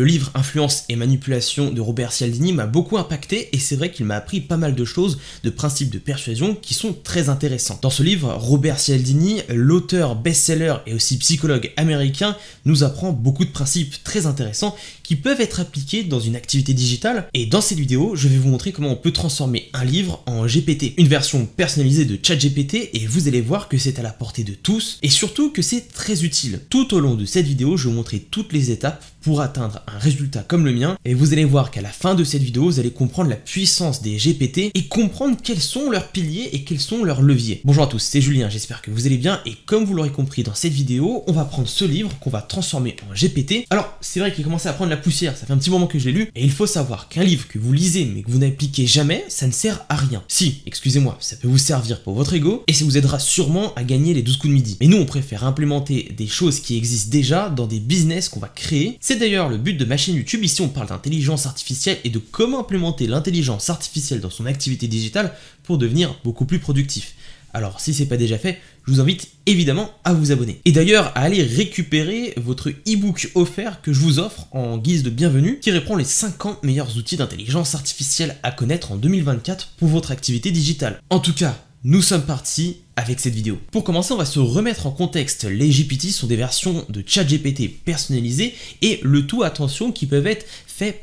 Le livre Influence et manipulation de Robert Cialdini m'a beaucoup impacté et c'est vrai qu'il m'a appris pas mal de choses, de principes de persuasion qui sont très intéressants. Dans ce livre, Robert Cialdini, l'auteur best-seller et aussi psychologue américain, nous apprend beaucoup de principes très intéressants qui peuvent être appliqués dans une activité digitale. Et dans cette vidéo, je vais vous montrer comment on peut transformer un livre en GPT, une version personnalisée de ChatGPT et vous allez voir que c'est à la portée de tous et surtout que c'est très utile. Tout au long de cette vidéo, je vais vous montrer toutes les étapes pour atteindre un résultat comme le mien, et vous allez voir qu'à la fin de cette vidéo, vous allez comprendre la puissance des GPT et comprendre quels sont leurs piliers et quels sont leurs leviers. Bonjour à tous, c'est Julien, j'espère que vous allez bien, et comme vous l'aurez compris dans cette vidéo, on va prendre ce livre qu'on va transformer en GPT. Alors, c'est vrai qu'il commençait à prendre la poussière, ça fait un petit moment que je l'ai lu, et il faut savoir qu'un livre que vous lisez mais que vous n'appliquez jamais, ça ne sert à rien. Si, excusez-moi, ça peut vous servir pour votre ego, et ça vous aidera sûrement à gagner les 12 coups de midi. Mais nous, on préfère implémenter des choses qui existent déjà dans des business qu'on va créer. C'est d'ailleurs le but de ma chaîne YouTube, ici on parle d'intelligence artificielle et de comment implémenter l'intelligence artificielle dans son activité digitale pour devenir beaucoup plus productif. Alors si c'est pas déjà fait, je vous invite évidemment à vous abonner. Et d'ailleurs à aller récupérer votre ebook offert que je vous offre en guise de bienvenue qui reprend les 50 meilleurs outils d'intelligence artificielle à connaître en 2024 pour votre activité digitale. En tout cas, nous sommes partis avec cette vidéo. Pour commencer, on va se remettre en contexte. Les GPT sont des versions de chat gpt personnalisées et le tout, attention, qui peuvent être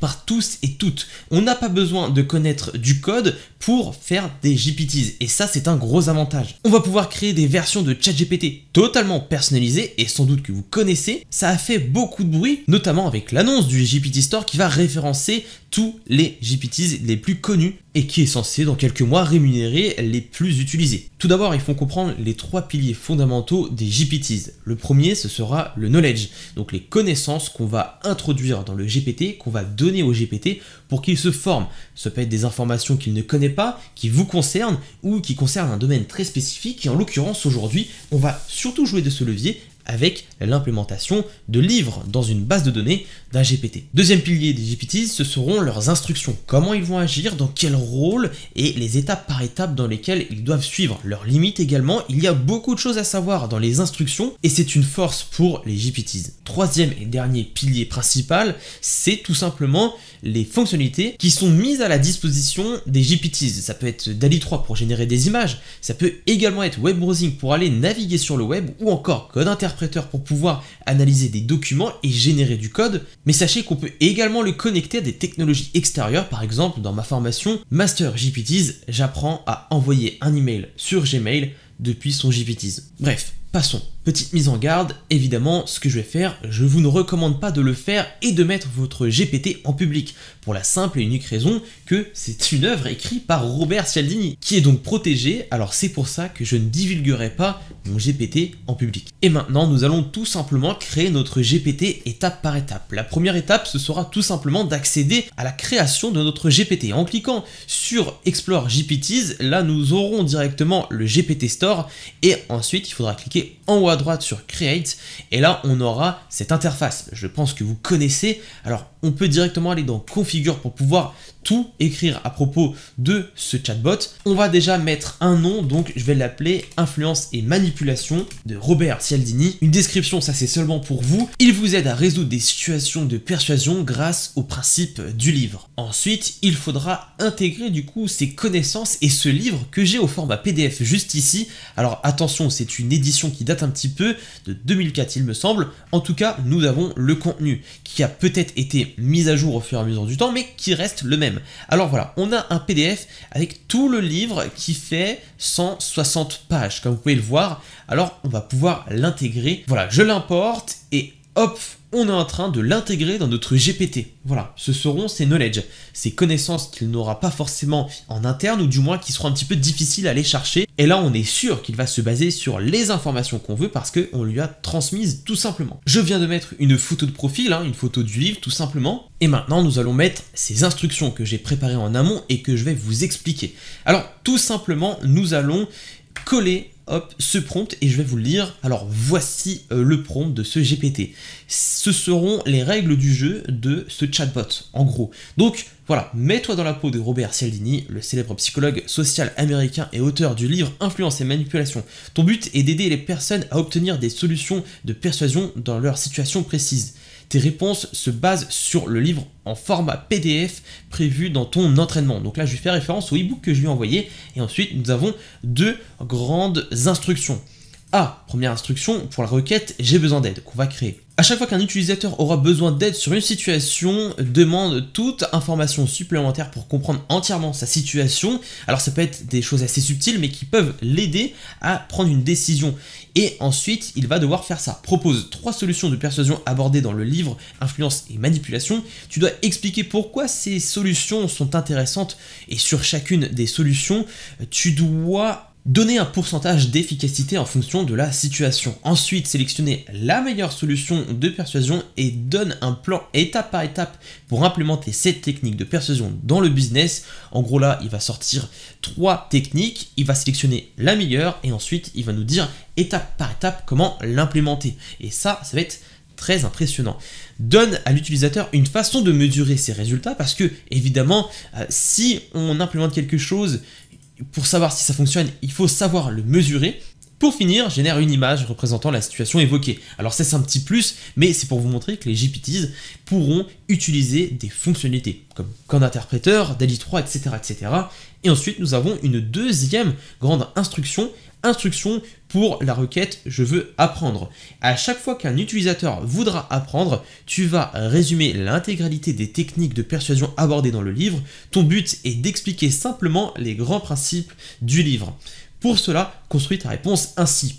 par tous et toutes. On n'a pas besoin de connaître du code pour faire des GPTs et ça c'est un gros avantage. On va pouvoir créer des versions de ChatGPT totalement personnalisées et sans doute que vous connaissez, ça a fait beaucoup de bruit, notamment avec l'annonce du GPT Store qui va référencer tous les GPTs les plus connus et qui est censé dans quelques mois rémunérer les plus utilisés. Tout d'abord, il faut comprendre les trois piliers fondamentaux des GPTs. Le premier, ce sera le knowledge, donc les connaissances qu'on va introduire dans le GPT, qu'on va donner au GPT pour qu'il se forme. Ça peut être des informations qu'il ne connaît pas, qui vous concernent ou qui concernent un domaine très spécifique. Et en l'occurrence, aujourd'hui, on va surtout jouer de ce levier avec l'implémentation de livres dans une base de données d'un GPT. Deuxième pilier des GPTs, ce seront leurs instructions, comment ils vont agir, dans quel rôle et les étapes par étape dans lesquelles ils doivent suivre. Leurs limites également, il y a beaucoup de choses à savoir dans les instructions et c'est une force pour les GPTs. Troisième et dernier pilier principal, c'est tout simplement les fonctionnalités qui sont mises à la disposition des GPTs. Ça peut être DALI 3 pour générer des images, ça peut également être web browsing pour aller naviguer sur le web ou encore code interprète pour pouvoir analyser des documents et générer du code, mais sachez qu'on peut également le connecter à des technologies extérieures, par exemple dans ma formation Master GPTs, j'apprends à envoyer un email sur Gmail depuis son GPTs. Bref, Passons. Petite mise en garde, évidemment, ce que je vais faire, je vous ne recommande pas de le faire et de mettre votre GPT en public, pour la simple et unique raison que c'est une œuvre écrite par Robert Cialdini, qui est donc protégé alors c'est pour ça que je ne divulguerai pas mon GPT en public. Et maintenant, nous allons tout simplement créer notre GPT étape par étape. La première étape, ce sera tout simplement d'accéder à la création de notre GPT. En cliquant sur Explore GPTs, là nous aurons directement le GPT Store, et ensuite il faudra cliquer en haut à droite sur Create et là on aura cette interface. Je pense que vous connaissez. Alors on peut directement aller dans Configure pour pouvoir tout écrire à propos de ce chatbot. On va déjà mettre un nom, donc je vais l'appeler Influence et Manipulation de Robert Cialdini. Une description, ça c'est seulement pour vous. Il vous aide à résoudre des situations de persuasion grâce au principe du livre. Ensuite, il faudra intégrer du coup ces connaissances et ce livre que j'ai au format PDF juste ici. Alors attention, c'est une édition qui date un petit peu de 2004 il me semble. En tout cas, nous avons le contenu qui a peut-être été mis à jour au fur et à mesure du temps, mais qui reste le même. Alors voilà, on a un PDF avec tout le livre qui fait 160 pages, comme vous pouvez le voir. Alors on va pouvoir l'intégrer. Voilà, je l'importe et hop, on est en train de l'intégrer dans notre GPT. Voilà, ce seront ses knowledge, ses connaissances qu'il n'aura pas forcément en interne ou du moins qui seront un petit peu difficiles à les chercher. Et là, on est sûr qu'il va se baser sur les informations qu'on veut parce qu'on lui a transmises tout simplement. Je viens de mettre une photo de profil, hein, une photo du livre tout simplement. Et maintenant, nous allons mettre ces instructions que j'ai préparées en amont et que je vais vous expliquer. Alors, tout simplement, nous allons coller hop, ce prompt et je vais vous le lire. Alors voici euh, le prompt de ce GPT. Ce seront les règles du jeu de ce chatbot, en gros. Donc voilà, mets-toi dans la peau de Robert Cialdini, le célèbre psychologue social américain et auteur du livre Influence et manipulation. Ton but est d'aider les personnes à obtenir des solutions de persuasion dans leur situation précise. Tes réponses se basent sur le livre en format PDF prévu dans ton entraînement. Donc là, je vais faire référence au e-book que je lui ai envoyé. Et ensuite, nous avons deux grandes instructions. A, première instruction, pour la requête, j'ai besoin d'aide, qu'on va créer. À chaque fois qu'un utilisateur aura besoin d'aide sur une situation, demande toute information supplémentaire pour comprendre entièrement sa situation. Alors ça peut être des choses assez subtiles, mais qui peuvent l'aider à prendre une décision. Et ensuite, il va devoir faire ça. Propose trois solutions de persuasion abordées dans le livre Influence et Manipulation. Tu dois expliquer pourquoi ces solutions sont intéressantes et sur chacune des solutions, tu dois donner un pourcentage d'efficacité en fonction de la situation. Ensuite, sélectionnez la meilleure solution de persuasion et donne un plan étape par étape pour implémenter cette technique de persuasion dans le business. En gros là, il va sortir trois techniques, il va sélectionner la meilleure et ensuite il va nous dire étape par étape comment l'implémenter. Et ça, ça va être très impressionnant. Donne à l'utilisateur une façon de mesurer ses résultats parce que évidemment, euh, si on implémente quelque chose pour savoir si ça fonctionne, il faut savoir le mesurer. Pour finir, génère une image représentant la situation évoquée. Alors c'est un petit plus, mais c'est pour vous montrer que les GPTs pourront utiliser des fonctionnalités, comme Code interpréteur, DALI 3, etc., etc. Et ensuite nous avons une deuxième grande instruction instruction pour la requête je veux apprendre. À chaque fois qu'un utilisateur voudra apprendre, tu vas résumer l'intégralité des techniques de persuasion abordées dans le livre. Ton but est d'expliquer simplement les grands principes du livre. Pour cela, construis ta réponse ainsi.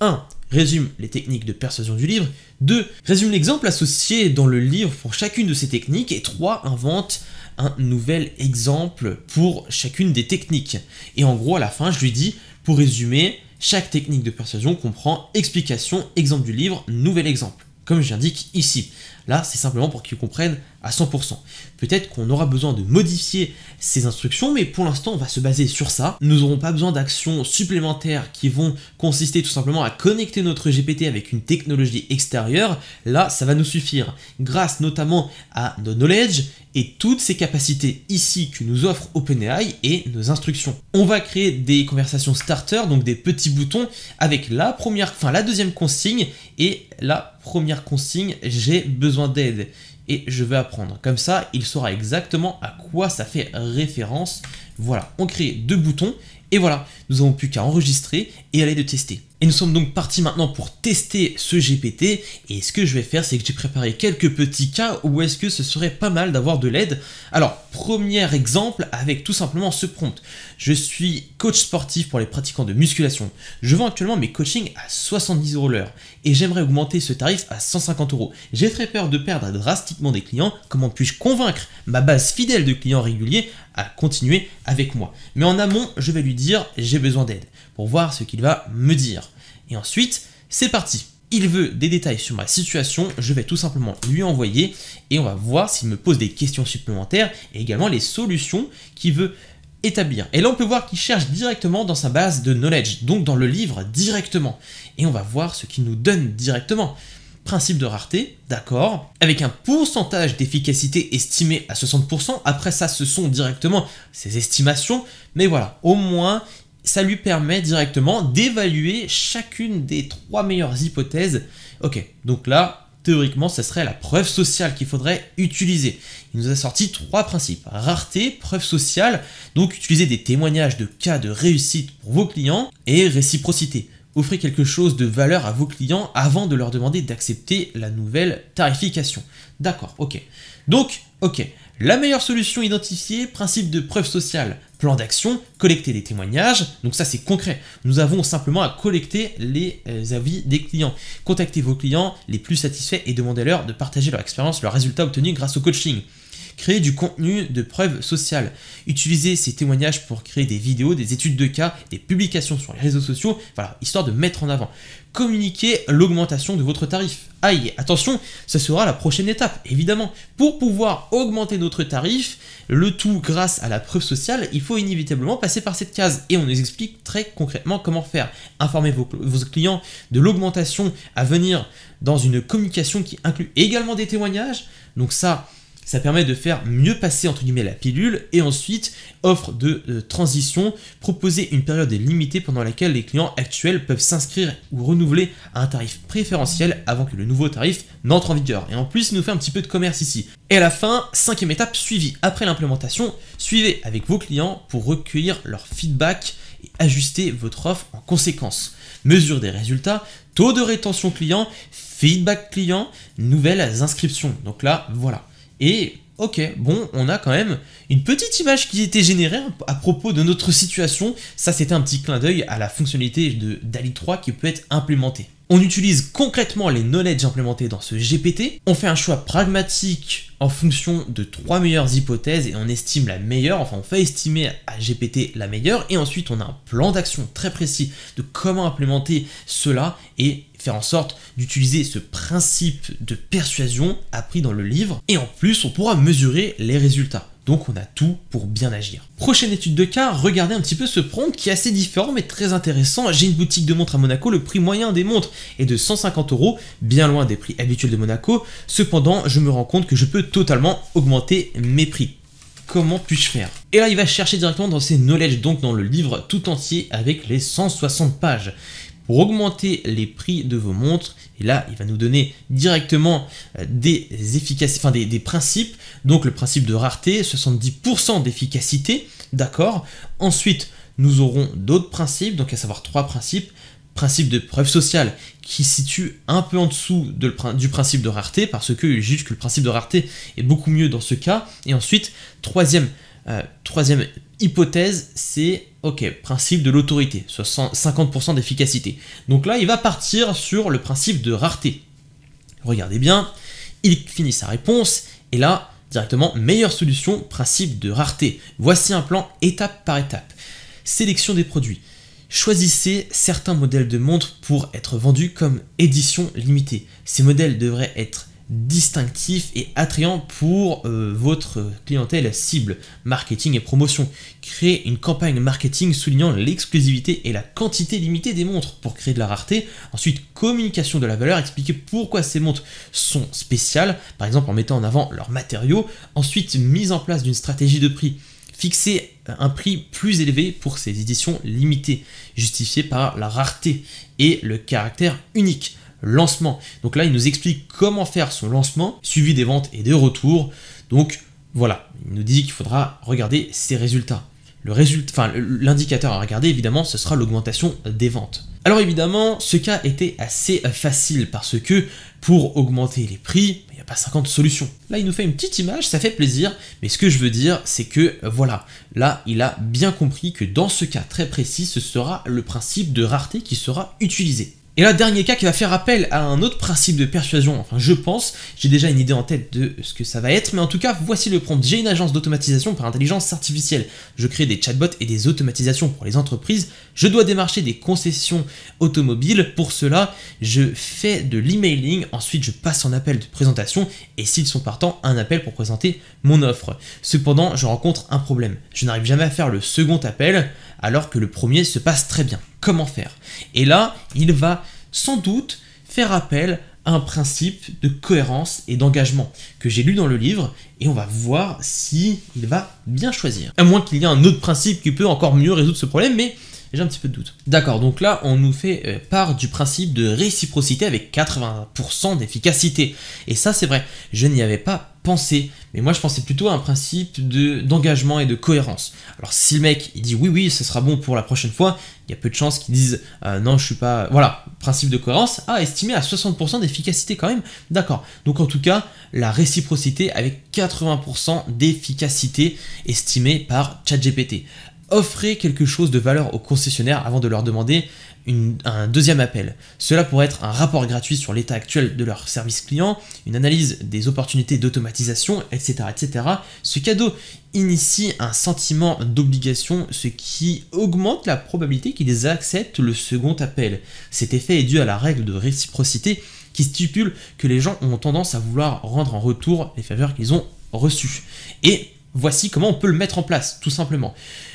1. Résume les techniques de persuasion du livre. 2. Résume l'exemple associé dans le livre pour chacune de ces techniques. Et 3. Invente un nouvel exemple pour chacune des techniques. Et en gros, à la fin, je lui dis pour résumer, chaque technique de persuasion comprend explication, exemple du livre, nouvel exemple, comme j'indique ici. Là, c'est simplement pour qu'ils comprennent à 100%. Peut-être qu'on aura besoin de modifier ces instructions, mais pour l'instant, on va se baser sur ça. Nous n'aurons pas besoin d'actions supplémentaires qui vont consister tout simplement à connecter notre GPT avec une technologie extérieure. Là, ça va nous suffire. Grâce notamment à nos knowledge, et toutes ces capacités ici que nous offre OpenAI et nos instructions. On va créer des conversations starter, donc des petits boutons avec la première, enfin la deuxième consigne et la première consigne j'ai besoin d'aide et je veux apprendre. Comme ça, il saura exactement à quoi ça fait référence. Voilà, on crée deux boutons et voilà, nous n'avons plus qu'à enregistrer et aller le tester. Et nous sommes donc partis maintenant pour tester ce GPT. Et ce que je vais faire, c'est que j'ai préparé quelques petits cas où est-ce que ce serait pas mal d'avoir de l'aide. Alors, premier exemple avec tout simplement ce prompt. Je suis coach sportif pour les pratiquants de musculation. Je vends actuellement mes coachings à 70 euros l'heure et j'aimerais augmenter ce tarif à 150 euros. J'ai très peur de perdre drastiquement des clients. Comment puis-je convaincre ma base fidèle de clients réguliers à continuer avec moi Mais en amont, je vais lui dire j'ai besoin d'aide pour voir ce qu'il va me dire. Et ensuite, c'est parti il veut des détails sur ma situation, je vais tout simplement lui envoyer et on va voir s'il me pose des questions supplémentaires et également les solutions qu'il veut établir. Et là, on peut voir qu'il cherche directement dans sa base de knowledge, donc dans le livre directement. Et on va voir ce qu'il nous donne directement. Principe de rareté, d'accord, avec un pourcentage d'efficacité estimé à 60%. Après ça, ce sont directement ses estimations, mais voilà, au moins, ça lui permet directement d'évaluer chacune des trois meilleures hypothèses. Ok, donc là, théoriquement, ce serait la preuve sociale qu'il faudrait utiliser. Il nous a sorti trois principes. Rareté, preuve sociale, donc utiliser des témoignages de cas de réussite pour vos clients, et réciprocité. Offrez quelque chose de valeur à vos clients avant de leur demander d'accepter la nouvelle tarification. D'accord, ok. Donc, ok. La meilleure solution identifiée, principe de preuve sociale plan d'action, collecter des témoignages. Donc ça c'est concret. Nous avons simplement à collecter les euh, avis des clients. Contactez vos clients les plus satisfaits et demandez-leur de partager leur expérience, leurs résultats obtenus grâce au coaching créer du contenu de preuve sociale, utiliser ces témoignages pour créer des vidéos, des études de cas, des publications sur les réseaux sociaux, voilà, histoire de mettre en avant. Communiquer l'augmentation de votre tarif. Aïe, attention, ce sera la prochaine étape, évidemment. Pour pouvoir augmenter notre tarif, le tout grâce à la preuve sociale, il faut inévitablement passer par cette case et on nous explique très concrètement comment faire. Informer vos clients de l'augmentation à venir dans une communication qui inclut également des témoignages. Donc ça, ça permet de faire mieux passer entre guillemets la pilule et ensuite offre de euh, transition, proposer une période limitée pendant laquelle les clients actuels peuvent s'inscrire ou renouveler à un tarif préférentiel avant que le nouveau tarif n'entre en vigueur. Et en plus, nous fait un petit peu de commerce ici. Et à la fin, cinquième étape suivie après l'implémentation, suivez avec vos clients pour recueillir leur feedback et ajuster votre offre en conséquence. Mesure des résultats, taux de rétention client, feedback client, nouvelles inscriptions. Donc là, voilà. Et ok, bon, on a quand même une petite image qui était générée à propos de notre situation. Ça, c'était un petit clin d'œil à la fonctionnalité de DALI 3 qui peut être implémentée. On utilise concrètement les knowledge implémentés dans ce GPT. On fait un choix pragmatique en fonction de trois meilleures hypothèses et on estime la meilleure, enfin on fait estimer à GPT la meilleure et ensuite on a un plan d'action très précis de comment implémenter cela et faire en sorte d'utiliser ce principe de persuasion appris dans le livre, et en plus on pourra mesurer les résultats. Donc on a tout pour bien agir. Prochaine étude de cas, regardez un petit peu ce prompt qui est assez différent mais très intéressant. J'ai une boutique de montres à Monaco, le prix moyen des montres est de 150 euros, bien loin des prix habituels de Monaco. Cependant, je me rends compte que je peux totalement augmenter mes prix comment puis-je faire Et là, il va chercher directement dans ses knowledge, donc dans le livre tout entier avec les 160 pages pour augmenter les prix de vos montres. Et là, il va nous donner directement euh, des efficacités, enfin des, principes. Donc le principe de rareté, 70% d'efficacité, d'accord. Ensuite, nous aurons d'autres principes, donc à savoir trois principes. Principe de preuve sociale qui situe un peu en dessous de, du principe de rareté parce que juge que le principe de rareté est beaucoup mieux dans ce cas. Et ensuite, troisième euh, troisième hypothèse, c'est ok, principe de l'autorité, 50% d'efficacité. Donc là, il va partir sur le principe de rareté. Regardez bien, il finit sa réponse, et là, directement, meilleure solution, principe de rareté. Voici un plan étape par étape. Sélection des produits. Choisissez certains modèles de montres pour être vendus comme édition limitée. Ces modèles devraient être distinctif et attrayant pour euh, votre clientèle cible, marketing et promotion. créer une campagne marketing soulignant l'exclusivité et la quantité limitée des montres pour créer de la rareté. Ensuite, communication de la valeur, expliquer pourquoi ces montres sont spéciales, par exemple en mettant en avant leurs matériaux. Ensuite, mise en place d'une stratégie de prix fixer euh, un prix plus élevé pour ces éditions limitées, justifié par la rareté et le caractère unique lancement. Donc là, il nous explique comment faire son lancement, suivi des ventes et des retours. Donc voilà, il nous dit qu'il faudra regarder ses résultats. Le résultat, enfin, l'indicateur à regarder, évidemment, ce sera l'augmentation des ventes. Alors évidemment, ce cas était assez facile parce que pour augmenter les prix, il n'y a pas 50 solutions. Là, il nous fait une petite image, ça fait plaisir, mais ce que je veux dire, c'est que euh, voilà, là, il a bien compris que dans ce cas très précis, ce sera le principe de rareté qui sera utilisé. Et là, dernier cas qui va faire appel à un autre principe de persuasion, enfin je pense, j'ai déjà une idée en tête de ce que ça va être, mais en tout cas, voici le prompt. J'ai une agence d'automatisation par intelligence artificielle. Je crée des chatbots et des automatisations pour les entreprises. Je dois démarcher des concessions automobiles. Pour cela, je fais de l'emailing, ensuite je passe en appel de présentation et s'ils sont partants, un appel pour présenter mon offre. Cependant, je rencontre un problème. Je n'arrive jamais à faire le second appel alors que le premier se passe très bien. Comment faire Et là, il va sans doute faire appel à un principe de cohérence et d'engagement que j'ai lu dans le livre et on va voir s'il va bien choisir. À moins qu'il y ait un autre principe qui peut encore mieux résoudre ce problème, mais j'ai un petit peu de doute. D'accord, donc là, on nous fait euh, part du principe de réciprocité avec 80% d'efficacité. Et ça, c'est vrai, je n'y avais pas pensé. Mais moi, je pensais plutôt à un principe d'engagement et de cohérence. Alors, si le mec, dit oui, oui, ce sera bon pour la prochaine fois, il y a peu de chances qu'il dise euh, « non, je suis pas. Voilà, principe de cohérence, ah, estimé à 60% d'efficacité quand même. D'accord. Donc, en tout cas, la réciprocité avec 80% d'efficacité estimée par ChatGPT offrez quelque chose de valeur aux concessionnaires avant de leur demander un deuxième appel. Cela pourrait être un rapport gratuit sur l'état actuel de leur service client, une analyse des opportunités d'automatisation, etc., etc. Ce cadeau initie un sentiment d'obligation, ce qui augmente la probabilité qu'ils acceptent le second appel. Cet effet est dû à la règle de réciprocité qui stipule que les gens ont tendance à vouloir rendre en retour les faveurs qu'ils ont reçues. Et Voici comment on peut le mettre en place, tout simplement.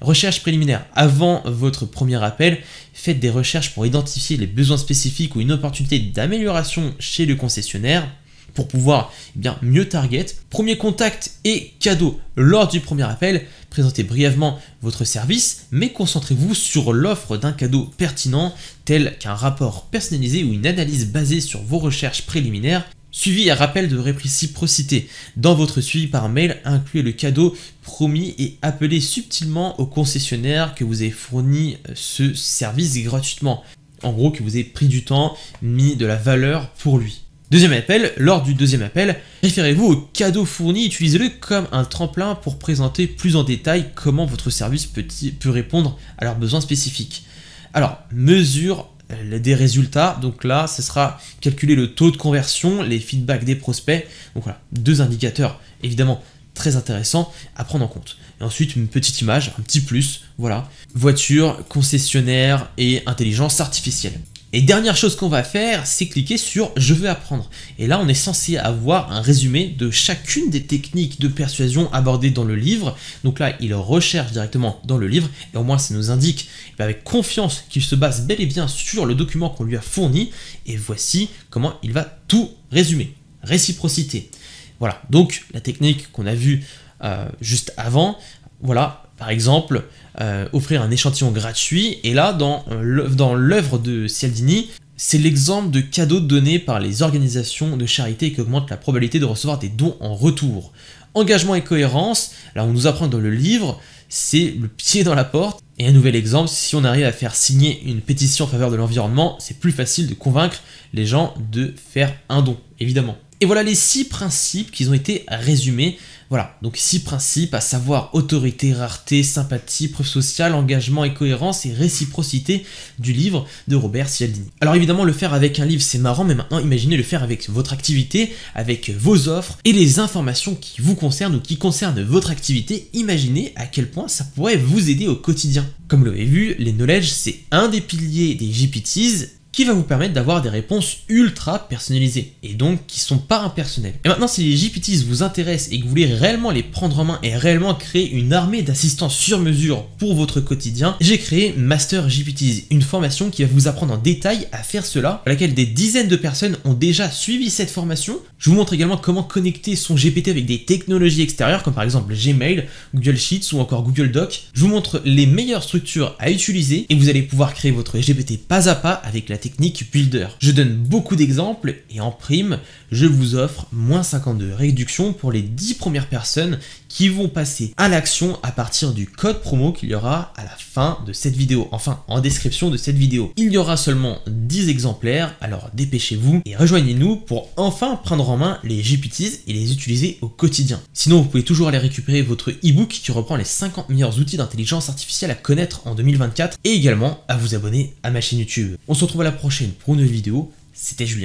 Recherche préliminaire. Avant votre premier appel, faites des recherches pour identifier les besoins spécifiques ou une opportunité d'amélioration chez le concessionnaire pour pouvoir eh bien, mieux target. Premier contact et cadeau. Lors du premier appel, présentez brièvement votre service, mais concentrez-vous sur l'offre d'un cadeau pertinent tel qu'un rapport personnalisé ou une analyse basée sur vos recherches préliminaires Suivi et rappel de réciprocité. Dans votre suivi par mail, incluez le cadeau promis et appelez subtilement au concessionnaire que vous avez fourni euh, ce service gratuitement. En gros, que vous avez pris du temps, mis de la valeur pour lui. Deuxième appel, lors du deuxième appel, référez-vous au cadeau fourni, utilisez-le comme un tremplin pour présenter plus en détail comment votre service peut répondre à leurs besoins spécifiques. Alors, mesure des résultats. Donc là, ce sera calculer le taux de conversion, les feedbacks des prospects. Donc voilà, deux indicateurs évidemment très intéressants à prendre en compte. Et ensuite, une petite image, un petit plus, voilà. Voiture, concessionnaire et intelligence artificielle. Et dernière chose qu'on va faire, c'est cliquer sur « Je veux apprendre ». Et là, on est censé avoir un résumé de chacune des techniques de persuasion abordées dans le livre. Donc là, il recherche directement dans le livre, et au moins ça nous indique eh avec confiance qu'il se base bel et bien sur le document qu'on lui a fourni. Et voici comment il va tout résumer. Réciprocité. Voilà, donc la technique qu'on a vue euh, juste avant, voilà, par exemple, euh, offrir un échantillon gratuit, et là, euh, dans l'œuvre de Cialdini, c'est l'exemple de cadeaux donnés par les organisations de charité qui augmentent la probabilité de recevoir des dons en retour. Engagement et cohérence, là on nous apprend dans le livre, c'est le pied dans la porte. Et un nouvel exemple, si on arrive à faire signer une pétition en faveur de l'environnement, c'est plus facile de convaincre les gens de faire un don, évidemment. Et voilà les six principes qui ont été résumés voilà, donc six principes, à savoir autorité, rareté, sympathie, preuve sociale, engagement et cohérence et réciprocité du livre de Robert Cialdini. Alors évidemment, le faire avec un livre, c'est marrant, mais maintenant, imaginez le faire avec votre activité, avec vos offres et les informations qui vous concernent ou qui concernent votre activité. Imaginez à quel point ça pourrait vous aider au quotidien. Comme vous l'avez vu, les knowledge, c'est un des piliers des GPTs qui va vous permettre d'avoir des réponses ultra personnalisées et donc qui sont pas impersonnelles. Et maintenant si les GPTs vous intéressent et que vous voulez réellement les prendre en main et réellement créer une armée d'assistants sur mesure pour votre quotidien, j'ai créé Master GPTs, une formation qui va vous apprendre en détail à faire cela, à laquelle des dizaines de personnes ont déjà suivi cette formation. Je vous montre également comment connecter son GPT avec des technologies extérieures comme par exemple Gmail, Google Sheets ou encore Google Docs. Je vous montre les meilleures structures à utiliser et vous allez pouvoir créer votre GPT pas à pas avec la technologie technique Builder. Je donne beaucoup d'exemples et en prime, je vous offre moins 52 réduction pour les 10 premières personnes qui vont passer à l'action à partir du code promo qu'il y aura à la fin de cette vidéo, enfin en description de cette vidéo. Il y aura seulement 10 exemplaires, alors dépêchez-vous et rejoignez-nous pour enfin prendre en main les GPTs et les utiliser au quotidien. Sinon, vous pouvez toujours aller récupérer votre e-book qui reprend les 50 meilleurs outils d'intelligence artificielle à connaître en 2024 et également à vous abonner à ma chaîne YouTube. On se retrouve à la prochaine pour une nouvelle vidéo, c'était Julien.